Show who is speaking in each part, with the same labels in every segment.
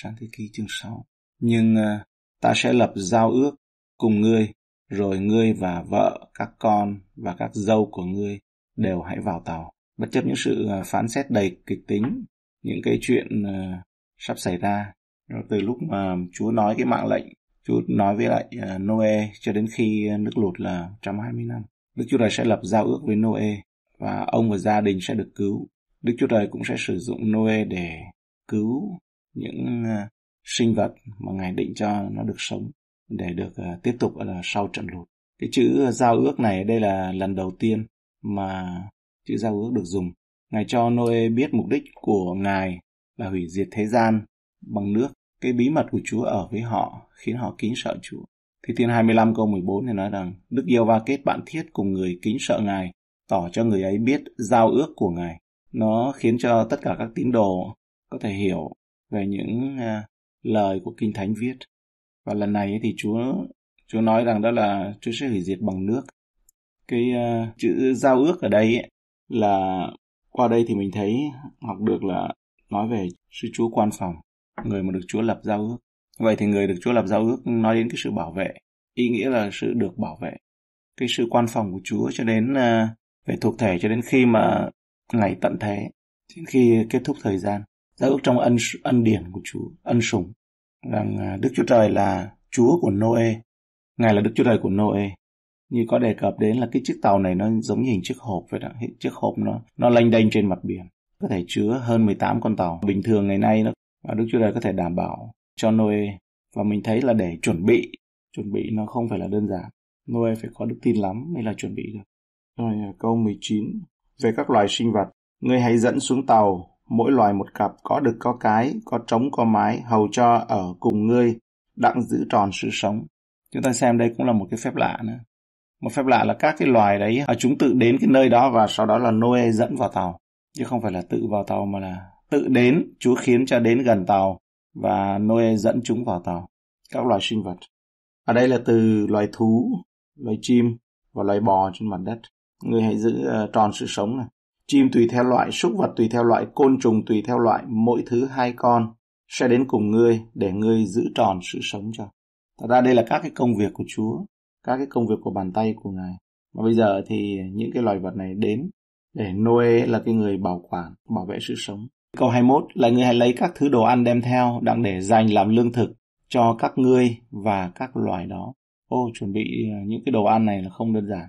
Speaker 1: sáng thế ký chương 6. Nhưng uh, ta sẽ lập giao ước cùng ngươi, rồi ngươi và vợ, các con và các dâu của ngươi đều hãy vào tàu. Bất chấp những sự ờ, phán xét đầy kịch tính, những cái chuyện uh, sắp xảy ra, từ lúc mà Chúa nói cái mạng lệnh, Chúa nói với lại uh, Noe cho đến khi nước lụt là 120 năm. Đức Chúa Trời sẽ lập giao ước với Noe và ông và gia đình sẽ được cứu. Đức Chúa Trời cũng sẽ sử dụng Noe để cứu những ờ, sinh vật mà ngài định cho nó được sống để được ờ, tiếp tục là sau trận lụt cái chữ ờ, giao ước này đây là lần đầu tiên mà chữ giao ước được dùng ngài cho noe biết mục đích của ngài là hủy diệt thế gian bằng nước cái bí mật của chúa ở với họ khiến họ kính sợ chúa Thi Thiên 25 câu 14 thì nói rằng Đức Yêu Va kết bạn thiết cùng người kính sợ Ngài, tỏ cho người ấy biết giao ước của Ngài. Nó khiến cho tất cả các tín đồ có thể hiểu về những à, lời của Kinh Thánh viết. Và lần này thì Chúa Chúa nói rằng đó là Chúa sẽ hủy diệt bằng nước. Cái uh, chữ giao ước ở đây ấy, là qua đây thì mình thấy học được là nói về sư Chúa quan phòng, người mà được Chúa lập giao ước. Vậy thì người được Chúa lập giao ước nói đến cái sự bảo vệ, ý nghĩa là sự được bảo vệ. Cái sự quan phòng của Chúa cho đến uh, về thuộc thể cho đến khi mà ngày tận thế, đến khi kết thúc thời gian ta ước trong ân ân điển của Chúa, ân sủng rằng à, Đức Chúa Trời là Chúa của Noe, Ngài là Đức Chúa Trời của Noe. Như có đề cập đến là cái chiếc tàu này nó giống như hình chiếc hộp vậy đó, chiếc hộp nó nó lanh đênh trên mặt biển, có thể chứa hơn 18 con tàu. Bình thường ngày nay nó Và Đức Chúa Trời có thể đảm bảo cho Noe và mình thấy là để chuẩn bị, chuẩn bị nó không phải là đơn giản. Noe phải có đức tin lắm mới là chuẩn bị được. Rồi câu 19 về các loài sinh vật, người hãy dẫn xuống tàu mỗi loài một cặp có được có cái có trống có mái hầu cho ở cùng ngươi đặng giữ tròn sự sống chúng ta xem đây cũng là một cái phép lạ nữa một phép lạ là các cái loài đấy à, chúng tự đến cái nơi đó và sau đó là Noe dẫn vào tàu chứ không phải là tự vào tàu mà là tự đến Chúa khiến cho đến gần tàu và Noe dẫn chúng vào tàu các loài sinh vật ở đây là từ loài thú loài chim và loài bò trên mặt đất người hãy giữ ờ, tròn sự sống này chim tùy theo loại, súc vật tùy theo loại, côn trùng tùy theo loại, mỗi thứ hai con sẽ đến cùng ngươi để ngươi giữ tròn sự sống cho. Thật ra đây là các cái công việc của Chúa, các cái công việc của bàn tay của Ngài. Mà bây giờ thì những cái loài vật này đến để Noe là cái người bảo quản, bảo vệ sự sống. Câu 21 là người hãy lấy các thứ đồ ăn đem theo đang để dành làm lương thực cho các ngươi và các loài đó. Ô, chuẩn bị ờ, những cái đồ ăn này là không đơn giản.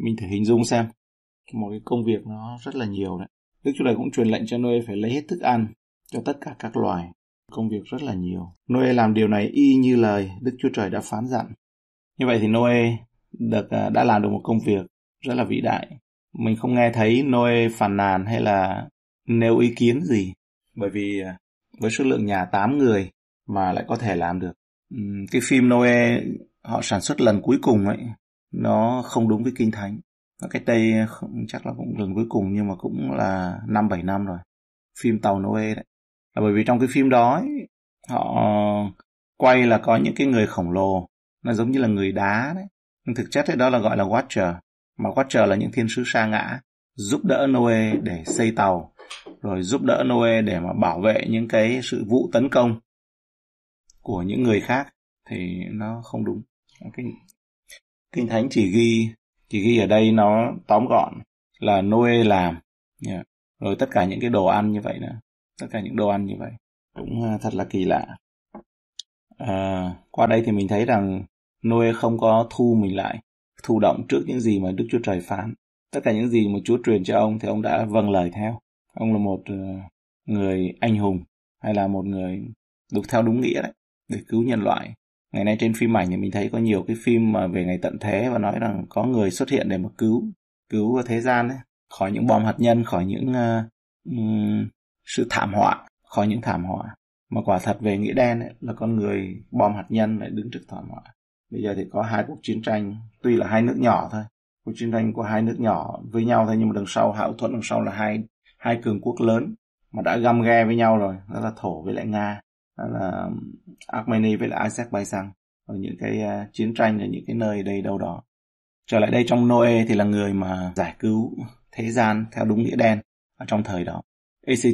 Speaker 1: Mình thử hình dung xem, một cái công việc nó rất là nhiều đấy đức chúa trời cũng truyền lệnh cho noe phải lấy hết thức ăn cho tất cả các loài công việc rất là nhiều noe làm điều này y như lời đức chúa trời đã phán dặn như vậy thì noe được à, đã làm được một công việc rất là vĩ đại mình không nghe thấy noe phàn nàn hay là nêu ý kiến gì bởi vì à, với số lượng nhà 8 người mà lại có thể làm được cái phim noe họ sản xuất lần cuối cùng ấy nó không đúng với kinh thánh cách đây không, chắc là cũng lần cuối cùng nhưng mà cũng là năm bảy năm rồi phim tàu Noe đấy là bởi vì trong cái phim đó ấy, họ quay là có những cái người khổng lồ nó giống như là người đá đấy nhưng thực chất ấy đó là gọi là Watcher mà Watcher là những thiên sứ sa ngã giúp đỡ Noe để xây tàu rồi giúp đỡ Noe để mà bảo vệ những cái sự vụ tấn công của những người khác thì nó không đúng cái kinh thánh chỉ ghi thì ghi ở đây nó tóm gọn là Noe làm rồi tất cả những cái đồ ăn như vậy nữa tất cả những đồ ăn như vậy cũng à, thật là kỳ lạ à, qua đây thì mình thấy rằng Noe không có thu mình lại thụ động trước những gì mà Đức Chúa Trời phán tất cả những gì mà Chúa truyền cho ông thì ông đã vâng lời theo ông là một à, người anh hùng hay là một người được theo đúng nghĩa đấy để cứu nhân loại ngày nay trên phim ảnh thì mình thấy có nhiều cái phim mà về ngày tận thế và nói rằng có người xuất hiện để mà cứu cứu thế gian ấy, khỏi những bom hạt nhân khỏi những uh, um, sự thảm họa khỏi những thảm họa mà quả thật về nghĩa đen ấy, là con người bom hạt nhân lại đứng trước thảm họa bây giờ thì có hai cuộc chiến tranh tuy là hai nước nhỏ thôi cuộc chiến tranh của hai nước nhỏ với nhau thôi nhưng mà đằng sau hậu thuẫn đằng sau là hai hai cường quốc lớn mà đã găm ghe với nhau rồi đó là thổ với lại nga là Armenia với là Azerbaijan ở những cái à, chiến tranh ở những cái nơi đây đâu đó trở lại đây trong Noe thì là người mà giải cứu thế gian theo đúng nghĩa đen ở trong thời đó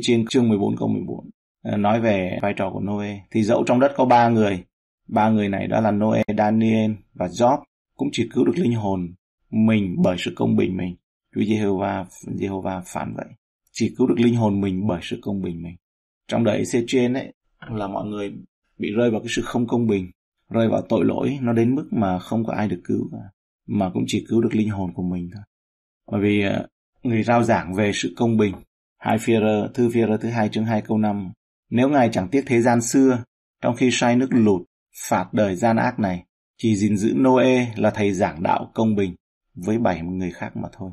Speaker 1: trên chương 14 câu 14 à, nói về vai trò của Noe thì dẫu trong đất có ba người ba người này đó là Noe, Daniel và Job cũng chỉ cứu được linh hồn mình bởi sự công bình mình Chúa Giê-hô-va Giê-hô-va phán vậy chỉ cứu được linh hồn mình bởi sự công bình mình trong đời trên ấy là mọi người bị rơi vào cái sự không công bình rơi vào tội lỗi nó đến mức mà không có ai được cứu cả mà cũng chỉ cứu được linh hồn của mình thôi bởi vì à, người rao giảng về sự công bình hai phi rơ, thư phi thứ hai chương 2 câu 5 nếu ngài chẳng tiếc thế gian xưa trong khi sai nước lụt phạt đời gian ác này chỉ gìn giữ Noe là thầy giảng đạo công bình với bảy người khác mà thôi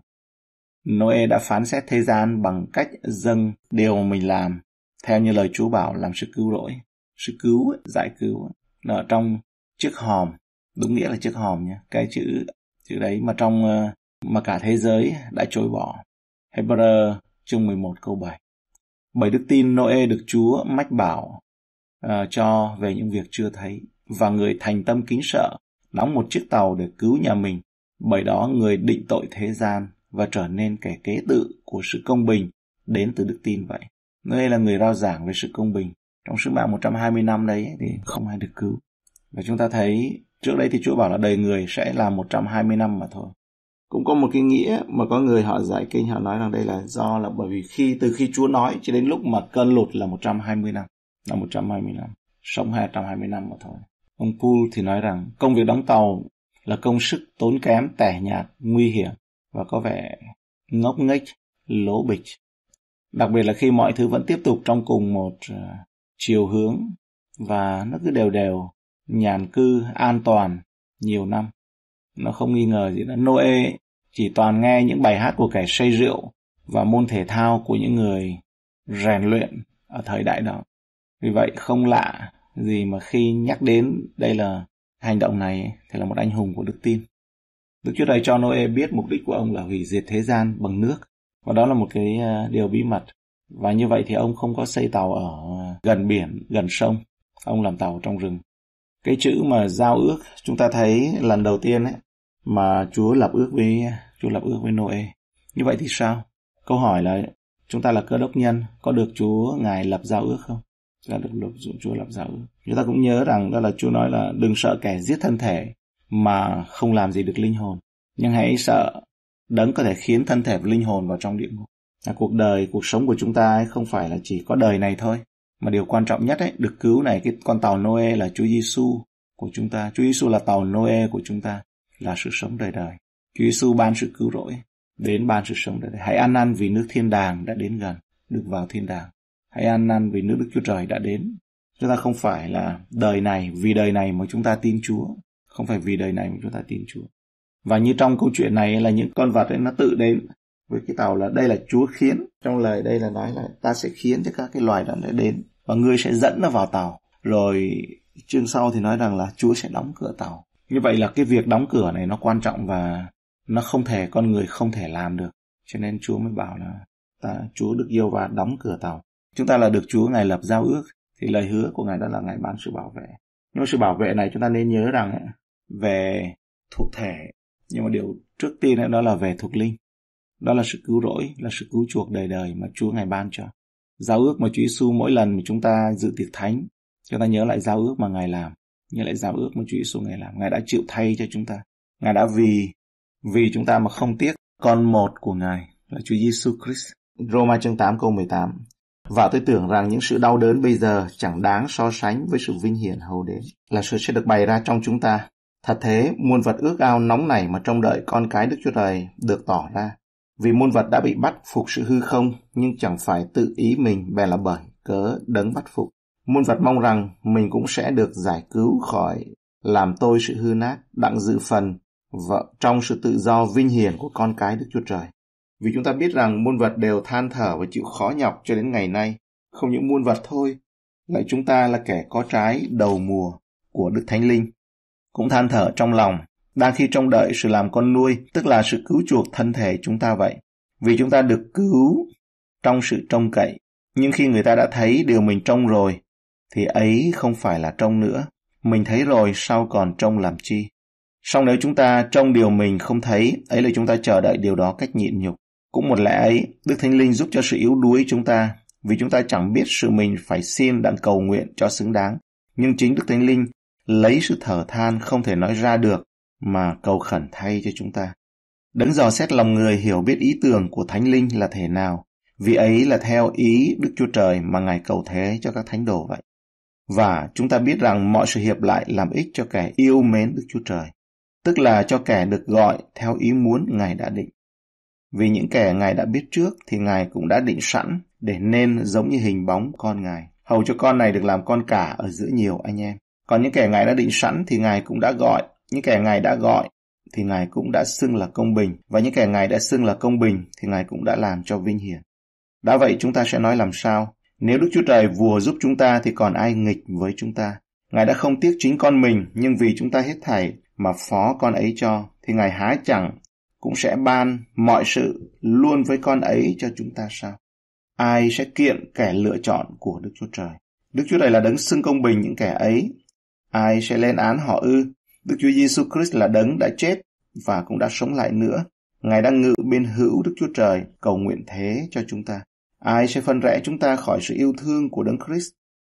Speaker 1: Noe đã phán xét thế gian bằng cách dâng điều mình làm theo như lời Chúa bảo làm sự cứu rỗi sự cứu giải cứu là ở trong chiếc hòm đúng nghĩa là chiếc hòm nha cái chữ chữ đấy mà trong ờ, mà cả thế giới đã chối bỏ Hebrew chương 11 câu 7 bởi đức tin Noe được Chúa mách bảo uh, cho về những việc chưa thấy và người thành tâm kính sợ đóng một chiếc tàu để cứu nhà mình bởi đó người định tội thế gian và trở nên kẻ kế tự của sự công bình đến từ đức tin vậy Ngươi là người rao giảng về sự công bình. Trong sứ mạng 120 năm đấy thì không ai được cứu. Và chúng ta thấy trước đây thì Chúa bảo là đời người sẽ là 120 năm mà thôi. Cũng có một cái nghĩa mà có người họ giải kinh họ nói rằng đây là do là bởi vì khi từ khi Chúa nói cho đến lúc mà cơn lụt là 120 năm, là 120 năm, sống 220 năm mà thôi. Ông Poole thì nói rằng công việc đóng tàu là công sức tốn kém, tẻ nhạt, nguy hiểm và có vẻ ngốc nghếch, lỗ bịch đặc biệt là khi mọi thứ vẫn tiếp tục trong cùng một ờ, chiều hướng và nó cứ đều đều nhàn cư an toàn nhiều năm nó không nghi ngờ gì nữa noe chỉ toàn nghe những bài hát của kẻ say rượu và môn thể thao của những người rèn luyện ở thời đại đó vì vậy không lạ gì mà khi nhắc đến đây là hành động này thì là một anh hùng của đức tin đức chúa trời cho noe biết mục đích của ông là hủy diệt thế gian bằng nước và đó là một cái à, điều bí mật và như vậy thì ông không có xây tàu ở à, gần biển gần sông ông làm tàu trong rừng cái chữ mà giao ước chúng ta thấy lần đầu tiên ấy, mà Chúa lập ước với Chúa lập ước với Noe. Như vậy thì sao? Câu hỏi là chúng ta là cơ đốc nhân có được Chúa ngài lập giao ước không? Chúng ta được lập Chúa lập giao ước. Chúng ta cũng nhớ rằng đó là Chúa nói là đừng sợ kẻ giết thân thể mà không làm gì được linh hồn, nhưng hãy sợ đấng có thể khiến thân thể và linh hồn vào trong địa ngục là cuộc đời cuộc sống của chúng ta ấy không phải là chỉ có đời này thôi mà điều quan trọng nhất ấy được cứu này cái con tàu Noe là Chúa Giêsu của chúng ta Chúa Giêsu là tàu Noe của chúng ta là sự sống đời đời Chúa Giêsu ban sự cứu rỗi đến ban sự sống đời đời hãy ăn năn vì nước thiên đàng đã đến gần được vào thiên đàng hãy ăn năn vì nước Đức Chúa Trời đã đến chúng ta không phải là đời này vì đời này mà chúng ta tin Chúa không phải vì đời này mà chúng ta tin Chúa và như trong câu chuyện này là những con vật ấy nó tự đến với cái tàu là đây là chúa khiến trong lời đây là nói là ta sẽ khiến cho các cái loài đó để đến và ngươi sẽ dẫn nó vào tàu rồi chương sau thì nói rằng là chúa sẽ đóng cửa tàu như vậy là cái việc đóng cửa này nó quan trọng và nó không thể con người không thể làm được cho nên chúa mới bảo là ta chúa được yêu và đóng cửa tàu chúng ta là được chúa ngài lập giao ước thì lời hứa của ngài đó là ngài ban sự bảo vệ nhưng sự bảo vệ này chúng ta nên nhớ rằng về thuộc thể nhưng mà điều trước tiên đó là về thuộc linh đó là sự cứu rỗi là sự cứu chuộc đời đời mà Chúa ngài ban cho giao ước mà Chúa Giêsu mỗi lần mà chúng ta dự tiệc thánh chúng ta nhớ lại giao ước mà ngài làm nhớ lại giao ước mà Chúa Giêsu ngài làm ngài đã chịu thay cho chúng ta ngài đã vì vì chúng ta mà không tiếc con một của ngài là Chúa Giêsu Christ Roma chương 8 câu 18 và tôi tưởng rằng những sự đau đớn bây giờ chẳng đáng so sánh với sự vinh hiển hầu đến là sự sẽ được bày ra trong chúng ta Thật thế, muôn vật ước ao nóng nảy mà trong đợi con cái Đức Chúa Trời được tỏ ra. Vì muôn vật đã bị bắt phục sự hư không, nhưng chẳng phải tự ý mình bè là bởi cớ đấng bắt phục. Muôn vật mong rằng mình cũng sẽ được giải cứu khỏi làm tôi sự hư nát, đặng dự phần vợ trong sự tự do vinh hiển của con cái Đức Chúa Trời. Vì chúng ta biết rằng muôn vật đều than thở và chịu khó nhọc cho đến ngày nay, không những muôn vật thôi, lại chúng ta là kẻ có trái đầu mùa của Đức Thánh Linh cũng than thở trong lòng, đang khi trông đợi sự làm con nuôi, tức là sự cứu chuộc thân thể chúng ta vậy. Vì chúng ta được cứu trong sự trông cậy, nhưng khi người ta đã thấy điều mình trông rồi, thì ấy không phải là trông nữa. Mình thấy rồi sao còn trông làm chi? Song nếu chúng ta trông điều mình không thấy, ấy là chúng ta chờ đợi điều đó cách nhịn nhục. Cũng một lẽ ấy, Đức Thánh Linh giúp cho sự yếu đuối chúng ta, vì chúng ta chẳng biết sự mình phải xin đặng cầu nguyện cho xứng đáng. Nhưng chính Đức Thánh Linh lấy sự thở than không thể nói ra được mà cầu khẩn thay cho chúng ta. Đấng dò xét lòng người hiểu biết ý tưởng của Thánh Linh là thể nào, vì ấy là theo ý Đức Chúa Trời mà Ngài cầu thế cho các thánh đồ vậy. Và chúng ta biết rằng mọi sự hiệp lại làm ích cho kẻ yêu mến Đức Chúa Trời, tức là cho kẻ được gọi theo ý muốn Ngài đã định. Vì những kẻ Ngài đã biết trước thì Ngài cũng đã định sẵn để nên giống như hình bóng con Ngài, hầu cho con này được làm con cả ở giữa nhiều anh em. Còn những kẻ ngài đã định sẵn thì ngài cũng đã gọi, những kẻ ngài đã gọi thì ngài cũng đã xưng là công bình, và những kẻ ngài đã xưng là công bình thì ngài cũng đã làm cho vinh hiển. Đã vậy chúng ta sẽ nói làm sao? Nếu Đức Chúa Trời vừa giúp chúng ta thì còn ai nghịch với chúng ta? Ngài đã không tiếc chính con mình, nhưng vì chúng ta hết thảy mà phó con ấy cho, thì Ngài há chẳng cũng sẽ ban mọi sự luôn với con ấy cho chúng ta sao? Ai sẽ kiện kẻ lựa chọn của Đức Chúa Trời? Đức Chúa Trời là đấng xưng công bình những kẻ ấy, Ai sẽ lên án họ ư? Đức Chúa Giêsu Christ là đấng đã chết và cũng đã sống lại nữa. Ngài đang ngự bên hữu Đức Chúa Trời, cầu nguyện thế cho chúng ta. Ai sẽ phân rẽ chúng ta khỏi sự yêu thương của đấng Christ?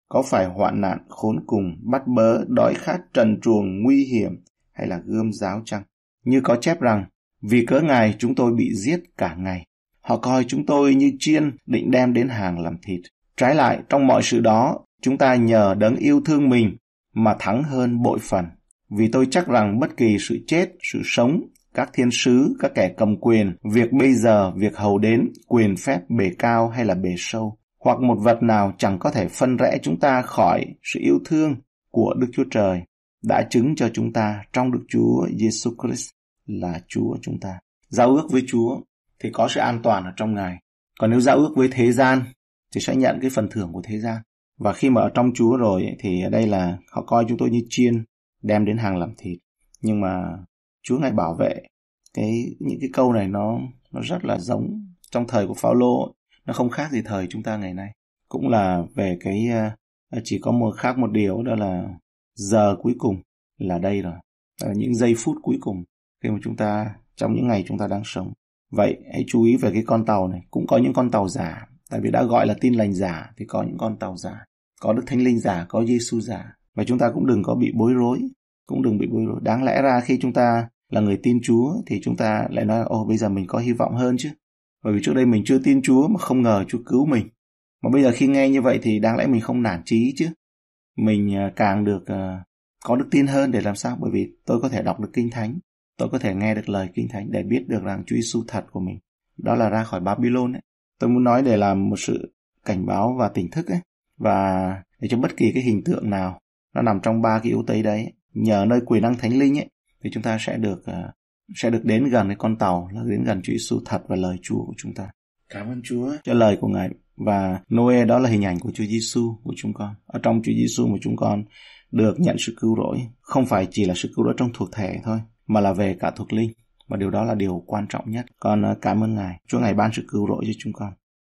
Speaker 1: Có phải hoạn nạn, khốn cùng, bắt bớ, đói khát, trần truồng, nguy hiểm hay là gươm giáo chăng? Như có chép rằng, vì cớ ngài chúng tôi bị giết cả ngày. Họ coi chúng tôi như chiên định đem đến hàng làm thịt. Trái lại, trong mọi sự đó, chúng ta nhờ đấng yêu thương mình mà thắng hơn bội phần. Vì tôi chắc rằng bất kỳ sự chết, sự sống, các thiên sứ, các kẻ cầm quyền, việc bây giờ, việc hầu đến, quyền phép bề cao hay là bề sâu, hoặc một vật nào chẳng có thể phân rẽ chúng ta khỏi sự yêu thương của Đức Chúa Trời đã chứng cho chúng ta trong Đức Chúa Giêsu Christ là Chúa chúng ta. Giao ước với Chúa thì có sự an toàn ở trong Ngài. Còn nếu giao ước với thế gian thì sẽ nhận cái phần thưởng của thế gian. Và khi mà ở trong Chúa rồi thì ở đây là họ coi chúng tôi như chiên đem đến hàng làm thịt. Nhưng mà Chúa ngài bảo vệ cái những cái câu này nó nó rất là giống trong thời của Phaolô nó không khác gì thời chúng ta ngày nay cũng là về cái ờ, chỉ có một khác một điều đó là giờ cuối cùng là đây rồi là những giây phút cuối cùng khi mà chúng ta trong những ngày chúng ta đang sống vậy hãy chú ý về cái con tàu này cũng có những con tàu giả tại vì đã gọi là tin lành giả thì có những con tàu giả có Đức Thánh Linh giả, có Giêsu giả và chúng ta cũng đừng có bị bối rối, cũng đừng bị bối rối. Đáng lẽ ra khi chúng ta là người tin Chúa thì chúng ta lại nói ô bây giờ mình có hy vọng hơn chứ. Bởi vì trước đây mình chưa tin Chúa mà không ngờ Chúa cứu mình. Mà bây giờ khi nghe như vậy thì đáng lẽ mình không nản chí chứ. Mình à, càng được à, có đức tin hơn để làm sao? Bởi vì tôi có thể đọc được Kinh Thánh, tôi có thể nghe được lời Kinh Thánh để biết được rằng Chúa Giêsu thật của mình. Đó là ra khỏi Babylon ấy. Tôi muốn nói để làm một sự cảnh báo và tỉnh thức ấy và để cho bất kỳ cái hình tượng nào nó nằm trong ba cái yếu tố đấy nhờ nơi quyền năng thánh linh ấy thì chúng ta sẽ được ờ, sẽ được đến gần cái con tàu là đến gần Chúa Giêsu thật và lời Chúa của chúng ta. Cảm ơn Chúa cho lời của Ngài và Noe đó là hình ảnh của Chúa Giêsu của chúng con. Ở trong Chúa Giêsu mà chúng con được nhận sự cứu rỗi, không phải chỉ là sự cứu rỗi trong thuộc thể thôi, mà là về cả thuộc linh và điều đó là điều quan trọng nhất. Con ờ, cảm ơn Ngài, Chúa Ngài ban sự cứu rỗi cho chúng con.